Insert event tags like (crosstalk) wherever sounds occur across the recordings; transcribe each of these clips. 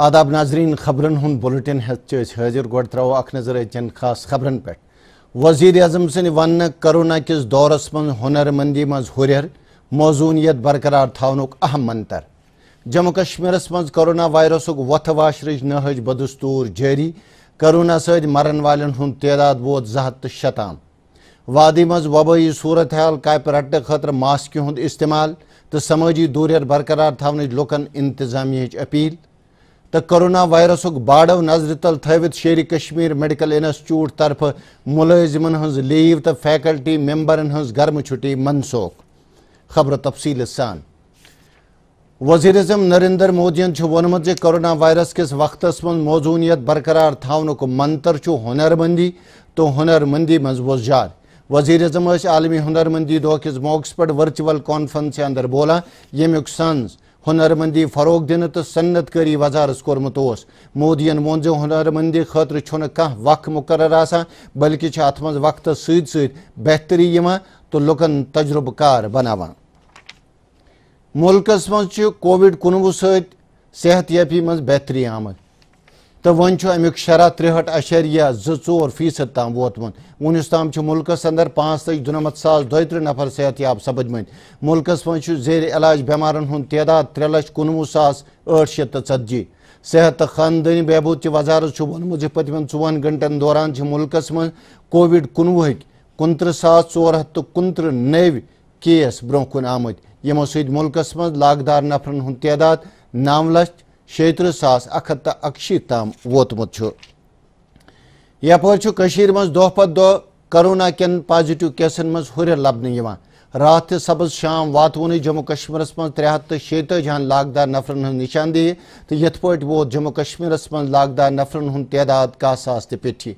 आदाब नाजरीन खबरन हूं बुलेटिन हाजिर गो त्रो नजर अचन खास खबरन पे वजीर अजम सद वन करोना किस दौरस मन हुनरमंदी मज हुरर मौजूनियत बरकरार थानुक अहम मंतर जम्मू कश्मीर मज करोना वायरसुक वथ वाशरच नहज बदस्तूर जारी करोना सद मरन वालन हूं तदाद वो जहत तो वादी मज वबई सूरत हाल कप रटने खतर मास्क हूँ इस्तेमाल तो समाजी दूरियर बरकरार थान लुकन इंतजामिया अपील तो करोना वायरस बाड़ो नजर तल थवित शेर कश्मीर मेडिकल इंस्टीट्यूट तरफ मुलाजिमन हज लीव तो फैकल्टी मेम्बरन हज गर्म छुट्टी मनसूख खबर तफसील सान वजीर अजम नरेंद्र मोदियन वोनमुत करोना वायरस किस वक्त मं मौजूनीत बरकरार थानुक मंत्र हुनरमंदी तो हुनरमंदी मज वजार वजीर अजम आलमी हुनरमंदी दौ किस मौक पर वर्चुअल कॉन्फ्रेंस अंदर बोलान यमुक सन्ज हुनरमंदी फरोग दिन तो सन्नतकारी वजारस कोर्मत मोदी वोन जो हुनरमंदी खुद चुन कह वक् मुकर बल्कि अत मज वक्त सेहतरी तो लुकन तजुर्बकार बनावान मुल्कस मोविड कोविड कुनवु सेहत याफी मज बेहतरी आमद तो वन अमुक शरह त्रहट अशरिया जो चोर फीसद तम वोतमुत वनस तम मुल्क अंदर पाँच लक्ष दुनमत सास दोतृ नफर सेहतियाब सबदम मुल्कस मज जेर इलाज बेमारन तदाद त्रे लच कनवु सास ठ शत तो सेहत तो खानदानी बहबूद की वजारत वोनमुत पतम चौवन गंटन दौरान मुल्क मं कोविड कनवुह कुनत्र सास चोर हथ तो कुनत्र नव केस ब्रोह कुन आमत यमो समुल्कस मज लागदार नफरन हूँ तदाद नौ लच शेतृ सास अखत हथ तो अकशीत तम वोतमुत यपर कशीर मज दोह दो करोना कन पॉजिटिव केसन मज हुर लबन रात तो सबज शाम वातवन जम्मू कश्मीर मं त्रे हथ तो शेतज हन लागदार नफरन तो यथ पे वो जम्मू कश्मीर मं लागदार नफरन तदाद कह सास तो पिठी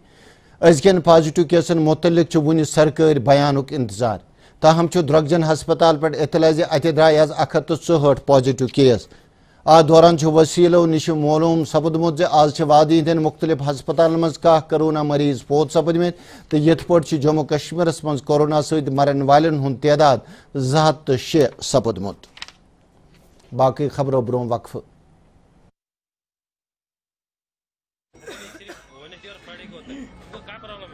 अजकन पॉजिटिव केसन मुतलिक सरकारी बयान इंतजार ताहम द्रोगजन हस्पताल पे इतला अत द्राय अख हथ तो चौहठ पॉजिटिव केस अत दौरान वसीलो नश मलूम सपदमुत आज वादी हंदन मुख्तलिफ हस्पताल मज कह करोना मरीज पोत सपदमित तो ये पे जम्मू कश्मीर मं कोरोना सत वालन हूं तदाद जह तो शे सपदमुत बाकी खबरों ब्रो वक्फ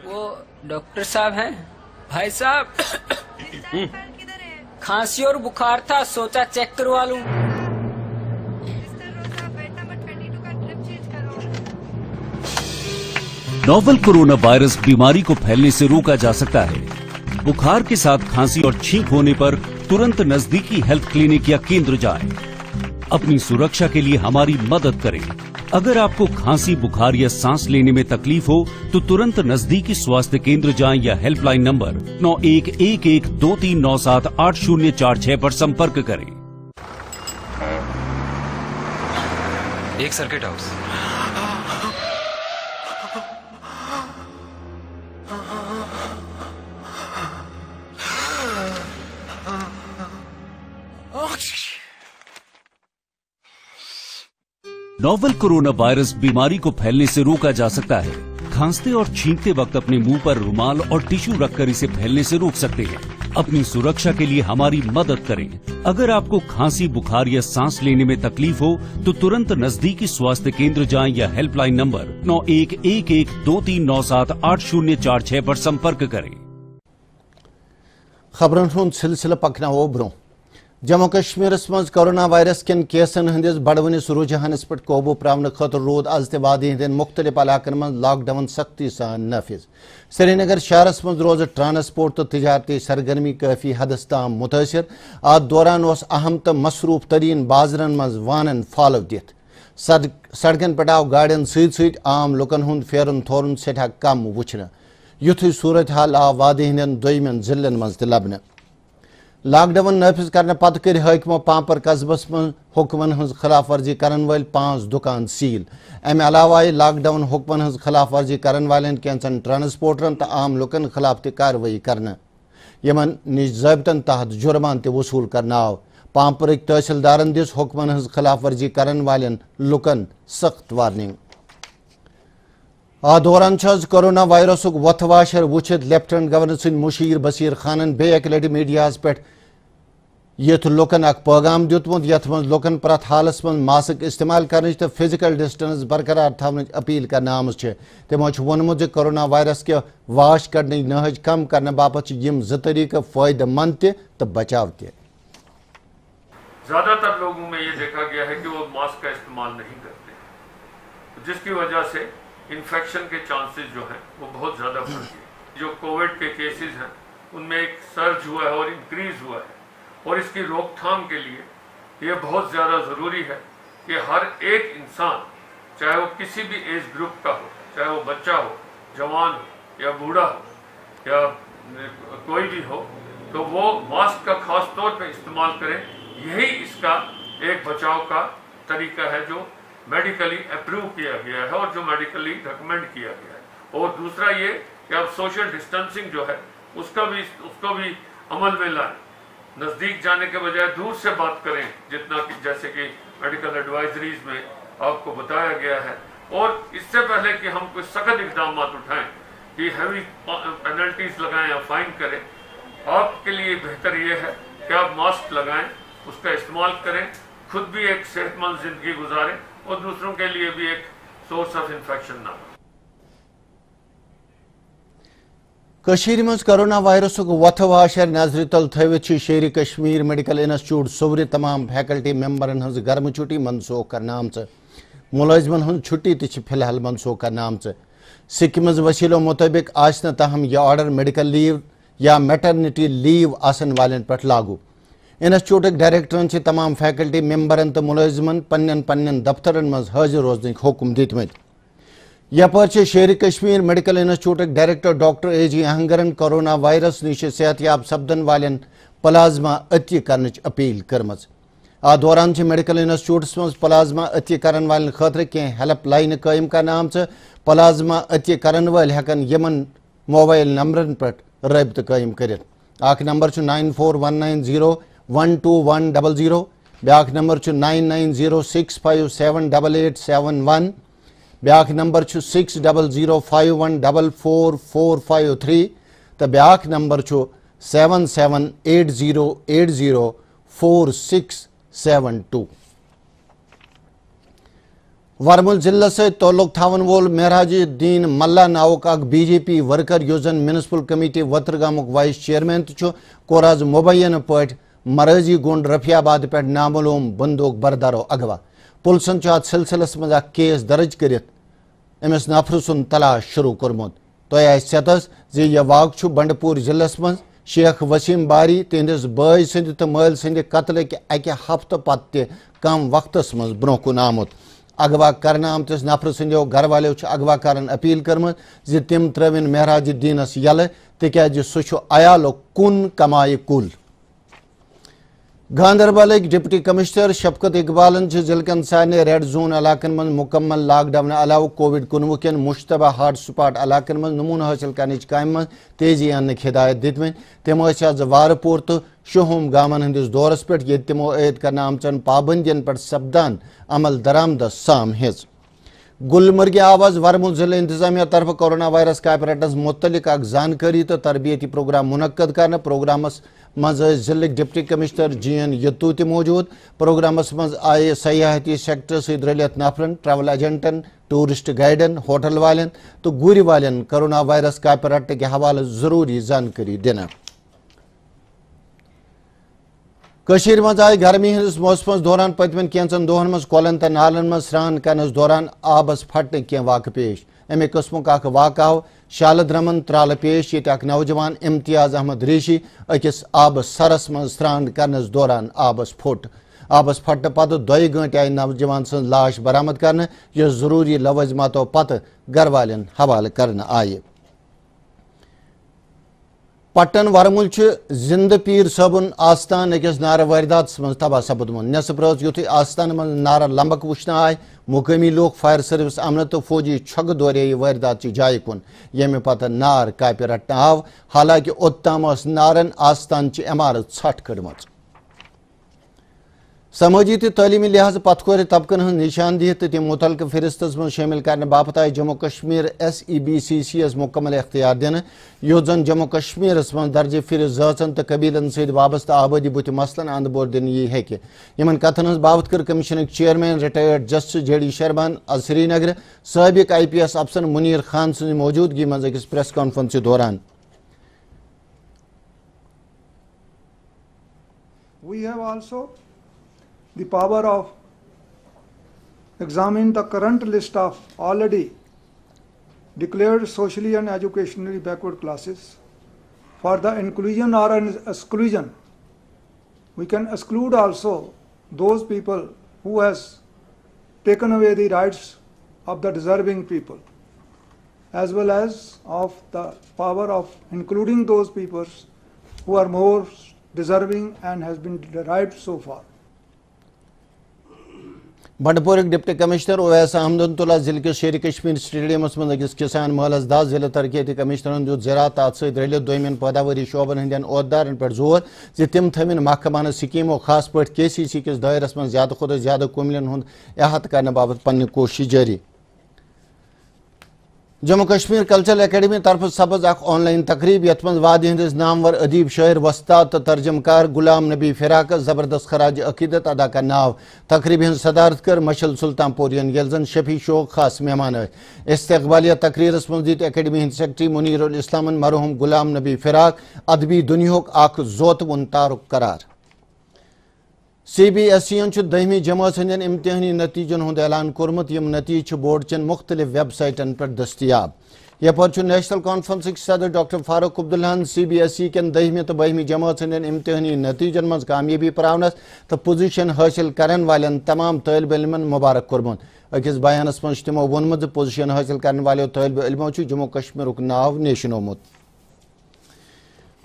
वो डॉक्टर साहब हैं भाई साहब (coughs) खांसी और बुखार था सोचा चेक करवा लूंगा नोवल कोरोना वायरस बीमारी को फैलने से रोका जा सकता है बुखार के साथ खांसी और छींक होने पर तुरंत नजदीकी हेल्थ क्लिनिक या केंद्र जाएं। अपनी सुरक्षा के लिए हमारी मदद करें अगर आपको खांसी बुखार या सांस लेने में तकलीफ हो तो तुरंत नजदीकी स्वास्थ्य केंद्र जाएं या हेल्पलाइन नंबर नौ एक एक एक दो तीन नौ सात आठ शून्य चार छह पर संपर्क करें एक circuit house novel corona virus बीमारी को फैलने से रोका जा सकता है खांसते और छींकते वक्त अपने मुंह पर रुमाल और टिश्यू रखकर इसे फैलने से रोक सकते हैं अपनी सुरक्षा के लिए हमारी मदद करें अगर आपको खांसी बुखार या सांस लेने में तकलीफ हो तो तुरंत नजदीकी स्वास्थ्य केंद्र जाएं या हेल्पलाइन नंबर नौ एक एक एक दो तीन नौ सात आठ शून्य चार छह आरोप संपर्क करें खबरों सिलसिला पकना हो जम्मू कश्मीर मज कोरोना वायरस कन केसन हंदिस बड़वनिस रुझानस पे कबू पावन खुद रूद आज त वादी हंदन मुख्तलिफ इलाकन मज लॉकडाउन सख्ती सान नफिज श्रीनगर शहर मज रोज ट्रांसपोर्ट तो तजारती सरगर्मी काफ़ी हदस तम मुतासर अत दौरान उस अहम तो मसरूफ तरीन बाजरन मज वानन फालव दिथ सड़कन पे आव गाड़न सम लुकन हूद फेरन थोरन सठा कम वुचन यु सूरत हाल आव वादी हंदन दोमन जिलन मज त लबनह लॉकडाउन नफज कर पत् कर हकमो पापर कस्बस मं हुक्मन हज खिलाफ वर्जी कर पांच दुकान सील अमे अलावा आई लॉकडाउन हुक्मन खिलाफ वर्जी कर वाले ट्रांसपोर्टरन तो आम लुकन खिलाफ तकारवई कर जबतन तहत जुर्मान तसूल कर आव तहसीलदार दिस हुक्मन हज खिलाफ वर्जी कर वाले लुकन सख्त वार्निंग आ दौरान कोरोना वायरस वथ वाशर वुत लेफ्टिनेंट गवर्नर सिंह मुशीर बसीर खानन बे अक लटि मीडियास पे युथ लुकन अ पैगाम दुतमुत ये मज लुकन प्रत हालस मज मास्क इस्तेमाल कर तो फिजिकल डिस्टेंस बरकरार थवन अपील कर आम तमो वोनमुत कोरोना वायरस के वाश कड़ नहज कम कर बापत यम जो तरीक़ फायदेमंद तो बचाव त ज़्यादातर लोगों में ये देखा गया है कि वो मास्क का इस्तेमाल नहीं करते जिसकी वजह से इन्फेक्शन के चांसेस जो हैं वो बहुत ज़्यादा बढ़ गए जो कोविड के केसेस हैं उनमें एक सर्ज हुआ है और इंक्रीज हुआ है और इसकी रोकथाम के लिए ये बहुत ज़्यादा ज़रूरी है कि हर एक इंसान चाहे वो किसी भी एज ग्रुप का हो चाहे वो बच्चा हो जवान हो या बूढ़ा हो या कोई भी हो तो वो मास्क का खास तौर पे इस्तेमाल करें यही इसका एक बचाव का तरीका है जो मेडिकली अप्रूव किया गया है और जो मेडिकली रिकमेंड किया गया है और दूसरा ये कि आप सोशल डिस्टेंसिंग जो है उसका भी उसको भी अमल में लाएं नज़दीक जाने के बजाय दूर से बात करें जितना कि जैसे कि मेडिकल एडवाइजरीज में आपको बताया गया है और इससे पहले कि हम कोई सख्त इकदाम उठाएं कि हैवी पेनल्टीज लगाएं या फाइन करें आपके लिए बेहतर ये है कि आप मास्क लगाएं उसका इस्तेमाल करें खुद भी एक सेहतमंद ज़िंदगी गुजारें और दूसरों के लिए भी एक सोर्स ऑफ इन्फेक्शन ना हो कशीर मज कोरोना वायरस वथ वाशर नजर तल थ शेर कश्मीर मेडिकल इंस्टीट्यूट सोवरि तमाम फैकल्टी मेम्बरन हज गर्म छुट्टी मनसूख कर मुलाजमन हज छुट्टी तह फिलहाल मनसूख कर सिक्किम वसीलों मुताबिक आज तहम यह ऑर्डर मेडिकल लीव या मेटर्निटी लीव आसन वाले पे लागू इंस्टिट्यूट डायरेक्टरन तमाम फैकल्टी मेम्बरन तो मुलाजमन पन्न पन्न दफ्तर मज हाजिर रोजन हुकुम दिम यपर से Sher Kashmir medical institute director doctor A G अहंगरन कोरोना वायरस नश सेहतयाब सपदन वाले प्लाज्मा अति कर अपील कर्म आ दौरान मेडिकल इंस्टीट्यूटस मज प्लाज्मा अति कर वाले खातर कह हेल्प लाइन कायम कर आम प्लाज्मा अति कर वाल हकन यमन मोबाइल नंबर पे रबत कायम कर number nine four one nine zero one two one double zero ब्या number nine nine zero six five seven double eight seven one ब्या number six double zero five one double four four five three तो ब्या number seven seven eight zero eight zero four six seven two वरमुल से तल्लुक थावन वोल महराज दीन मल्ला नावक अख बी जे पी वर्कर युस जन म्यूनसिपल कमेटी वत्रगामुक वाइस चेयरमैन तो कोर आज मुबैन पाठ मरजी गुंड रफियाबाद पे नामलूम बंदूक बरदारो अगवा पुलिसन सिलसिलस मज केस दर्ज कर नफर सुन तलाश शुरू कर्मुत तय तो आतस जि यह वाक बंडपूर जिलस मज शेख वसीम बारी तिंदिस बय सद तो मल सद कतल कि हफ्त पत कम वक्त मज ब्रो कुन आमुत अगवा कर आमत नफर सदो घर वालों अगवा कर अपील कर्म जम त्रवन महराज दीनस यल तिक सह अयालो कुन कमाय कुल गांधरबल डिप्टी कमिश्नर शफकत इकबालन जिलक सारे रेड जोन इलाकन मज मुकम्मल लाकडाउन अलाव कोविड कुनवु कन मुशतबा हॉट स्पॉट इलाकन मज नमून हासिल कर काम मज तेजी अन हिदायत दित तम आज वारपुर तो शहम गामन हंदिस दौरस पे ये तमो ऐद कर आमचन पाबंदियन पे सपदान अमल दरामद साम हेज गुलमर्ग आवाज वरमुल जिले इंतजामिया तरफ कोरोना वायरस कापरेटस मुतलिक जानकारी तो तरबियती प्रोग्राम मुनद कर प्रोग्रामस मज डिप्टी कमिश्नर जी एन यत्तू तौजूद मौजूद मज आये सयाहती सेक्टर सलित नफरन ट्रवल एजेंटन टूरिस्ट गाइडन होटल वाले तो गुर वाले करोना वायरस कापि रटने के हवाल जरूरी जानकारी दिन कशीर मज आय गर्मी हंदिस मौसम दौरान पतम कैंचन दोहन मज कल तो नालन मज स्रान कर दौरान आबस फटने कह वाक पेश अमे कस्मुक वाक़ शालद रमन त्राल पेश ये अक नौजवान इम्तियाज अहमद रीशी अकस आब सरस मं स्रान करने दौरान आबस फोट आबस फटने पत् दि गंटे आयी नौजवान सज लाश बरामद कर जरूरी लवजमातों पत् घर वाल हवाल कर आये पटन वरमुल जिंद पीर सबन आस्थान अकिस नार वारदात मं तबाह सपदमुत नसब रोज युथ आस्थान मं नार लंबक वुचन आय मुकमी फायर सर्विस अमल तो फौजी छग दोरे वारदात जाय कुन यम पत नार कापि रटन आव हालांकि ओतम नारन आस्थान इमारत ठ कड़म समाजी तो तलीमी लिहाज पथकोर तबकन हज निशानदही तो तम मुतल फहरिस्त मे शामिल कर बापत आई Jammu Kashmir S E B C C S मुकमल अख्तियार दिन यो जन जम्मू कश्मीर मं दर्ज फिर जन तो कबीलन सबस्त आबादी बुत मसलन अंद बोर दिन यी हे इन कथन हज बाबत कर commission chairman retired justice J D शर्मान आज श्रीनगर सबक आई पी एस अफसर मुनीर खान सज मौजूदगी मज प्रेस कॉन्फ्रेंस दौरान We have also the power of examine the current list of already declared socially and educationally backward classes for the inclusion or exclusion we can exclude also those people who has taken away the rights of the deserving people as well as of the power of including those peoples who are more deserving and has been derived so far Bandipur deputy commissioner Owais احمدتہ ضلع کس شیر کشمیر سٹیڈیمس من أکِس کسان محلس دہ ضلع ترقیتی کمشنرن دیُت زراعت ات سۭتۍ رٔلِتھ دوٚیمٮ۪ن پٲداوٲری شعبن ہٕنٛدٮ۪ن عہدیدارن پٮ۪ٹھ زور زِ تِم تھٲوِن محکمہٕ ہٕنٛز سکیٖمو خاص پٲٹھۍ کے سی سی کِس دٲیرس منٛز زیادٕ کھۄتہٕ زیادٕ کُملٮ۪ن ہُنٛد احاطہٕ کرنہٕ باپتھ پنٕنہِ کوٗشِش جٲری जम्मू कश्मीर कल्चरल एकेडमी तरफ सबज अख ऑनलाइन तकरीब ये मज वाद हंदिस नामवर अदीब शायर वस्ताद तो तर्जमकार गुलाम नबी फिराक जबरदस्त खराज अकीदत अदा कर नाव तकरीब हंद सदारत कर मशल सुल्तान पोरियन यन शफी शोक खास मेहमान इस्तबालिया तकरीरस मज दी एकेडमी हंद सेक्रटरी मुनीर इस्लाम मरहूम गुलाम नबी फिराक अदबी दुनिया अख जोत वन तारुक करार सी बी एस सी यन दहमी जमात हंद इम्तहानी नतीजन हूँ ऐलान कोर्मुत यम नतीज बोर्ड चन मुख्तलिफ वेबसाइटन पे दस्तियाब यपर नेशनल कॉन्फ्रेंस सदर डॉक्टर फारूक अब्दुल्हन सी बी एस सी कन दहमी तो बहमी जमात हंद इम्तहानी नतीजन मज कामयाबी पावनस तो पोजिशन हासिल करन वाल तमाम तलब इलमन मुबारक कोर्मुत अकिस बयानस मो वो पोजिशन हासिल करने तलब इलमो जम्मू कश्मीर नाव नेशन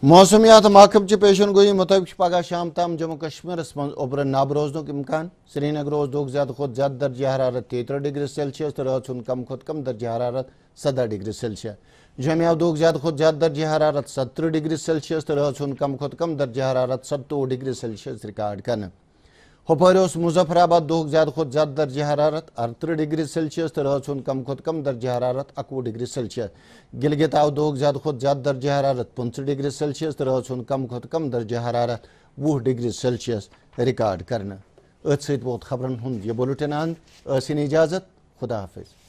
मौसमियात महकम च पेशन गोई मुताबिक पगह शाम तम जम्मू कश्मीर मबर नब रोजन इम्कान श्रीनगर रोज ज्यादा खुद ज्यादा दर्ज हरारत तेत डिग्री सेल्सियस तो रात कम खुद कम दर्ज हरारत सदह डिग्री सेल्सियस जमिया दुख ज्यादा खुद ज्यादा दर्ज हरारत सत्रह डिग्री सेल्सियस तो रात कम खुद कम दर्ज हरारत सत्तो डिग्री सेल्सियस रिकॉर्ड करना हुपर उस मुजफ्फराबाद दुख ज्यादा खुद ज्यादा दर्ज हरारत अरतर डिग्री सेल्सियस तो रह कम खुद कम दर्ज हरारत अकवह डिग्री सेल्सियस गिलगित आव दुख ज्यादा खुद ज्यादा दर्ज हरारत पंच डिग्री सेल्सियस तो रह कम खुद कम दर्ज हरारत वह डिग्री सेल्सियस रिकॉर्ड कर अत सोत खबरन हूं यह बुलेटिन अंद इजाजत खुदा हाफिज़